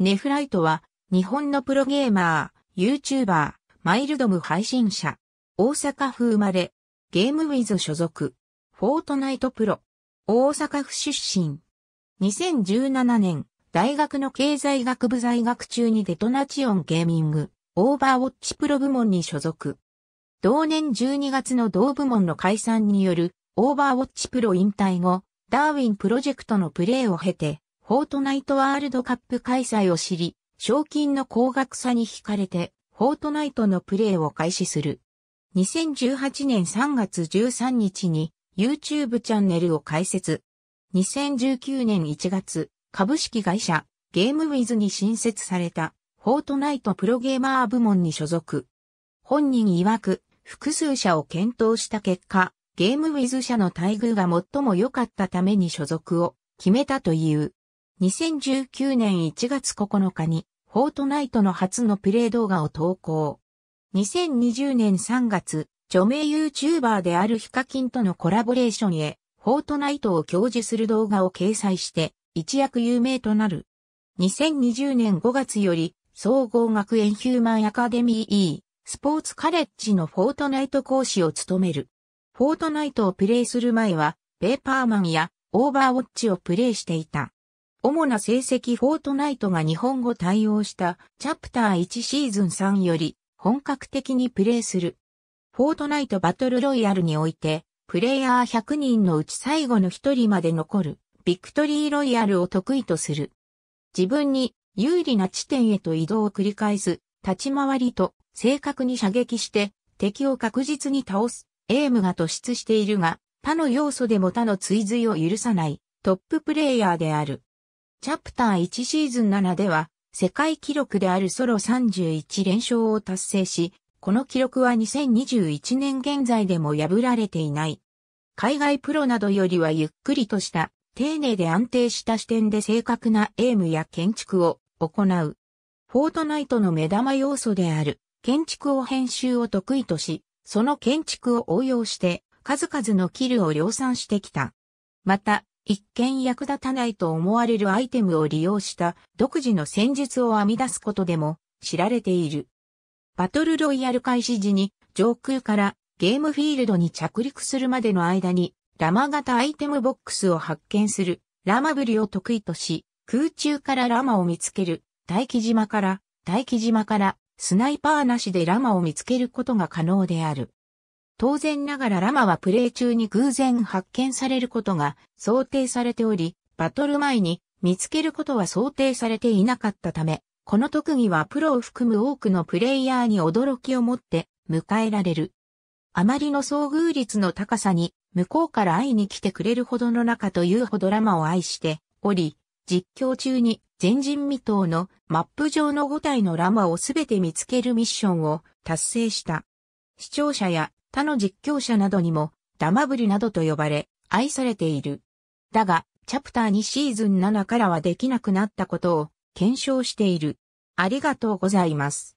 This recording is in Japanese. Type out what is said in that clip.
ネフライトは、日本のプロゲーマー、YouTuber、マイルドム配信者、大阪府生まれ、ゲームウィズ所属、フォートナイトプロ、大阪府出身。2017年、大学の経済学部在学中にデトナチオンゲーミング、オーバーウォッチプロ部門に所属。同年12月の同部門の解散による、オーバーウォッチプロ引退後、ダーウィンプロジェクトのプレーを経て、フォートナイトワールドカップ開催を知り、賞金の高額さに惹かれて、フォートナイトのプレイを開始する。2018年3月13日に YouTube チャンネルを開設。2019年1月、株式会社ゲームウィズに新設されたフォートナイトプロゲーマー部門に所属。本人曰く複数社を検討した結果、ゲームウィズ社の待遇が最も良かったために所属を決めたという。2019年1月9日に、フォートナイトの初のプレイ動画を投稿。2020年3月、著名 YouTuber であるヒカキンとのコラボレーションへ、フォートナイトを教授する動画を掲載して、一躍有名となる。2020年5月より、総合学園ヒューマンアカデミー E、スポーツカレッジのフォートナイト講師を務める。フォートナイトをプレイする前は、ペーパーマンやオーバーウォッチをプレイしていた。主な成績フォートナイトが日本語対応したチャプター1シーズン3より本格的にプレイする。フォートナイトバトルロイヤルにおいて、プレイヤー100人のうち最後の1人まで残る、ビクトリーロイヤルを得意とする。自分に有利な地点へと移動を繰り返す、立ち回りと正確に射撃して敵を確実に倒す、エイムが突出しているが、他の要素でも他の追随を許さない、トッププレイヤーである。チャプター1シーズン7では、世界記録であるソロ31連勝を達成し、この記録は2021年現在でも破られていない。海外プロなどよりはゆっくりとした、丁寧で安定した視点で正確なエイムや建築を行う。フォートナイトの目玉要素である、建築を編集を得意とし、その建築を応用して、数々のキルを量産してきた。また、一見役立たないと思われるアイテムを利用した独自の戦術を編み出すことでも知られている。バトルロイヤル開始時に上空からゲームフィールドに着陸するまでの間にラマ型アイテムボックスを発見するラマブリを得意とし空中からラマを見つける大機島から大気島からスナイパーなしでラマを見つけることが可能である。当然ながらラマはプレイ中に偶然発見されることが想定されており、バトル前に見つけることは想定されていなかったため、この特技はプロを含む多くのプレイヤーに驚きを持って迎えられる。あまりの遭遇率の高さに、向こうから会いに来てくれるほどの中というほどラマを愛しており、実況中に前人未到のマップ上の5体のラマをすべて見つけるミッションを達成した。視聴者や他の実況者などにも、ダマブリなどと呼ばれ、愛されている。だが、チャプター2シーズン7からはできなくなったことを検証している。ありがとうございます。